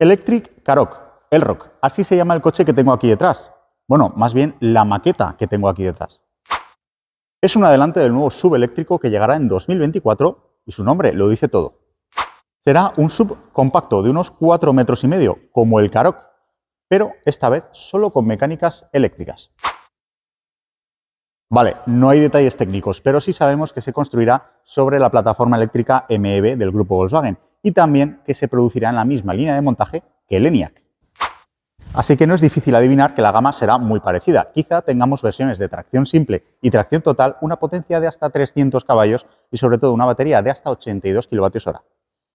Electric Karoq, el Rock. Así se llama el coche que tengo aquí detrás. Bueno, más bien la maqueta que tengo aquí detrás. Es un adelante del nuevo subeléctrico que llegará en 2024 y su nombre lo dice todo. Será un sub compacto de unos 4 metros y medio, como el Karoq, pero esta vez solo con mecánicas eléctricas. Vale, no hay detalles técnicos, pero sí sabemos que se construirá sobre la plataforma eléctrica MEB del grupo Volkswagen y también que se producirá en la misma línea de montaje que el ENIAC. Así que no es difícil adivinar que la gama será muy parecida. Quizá tengamos versiones de tracción simple y tracción total, una potencia de hasta 300 caballos y sobre todo una batería de hasta 82 kWh.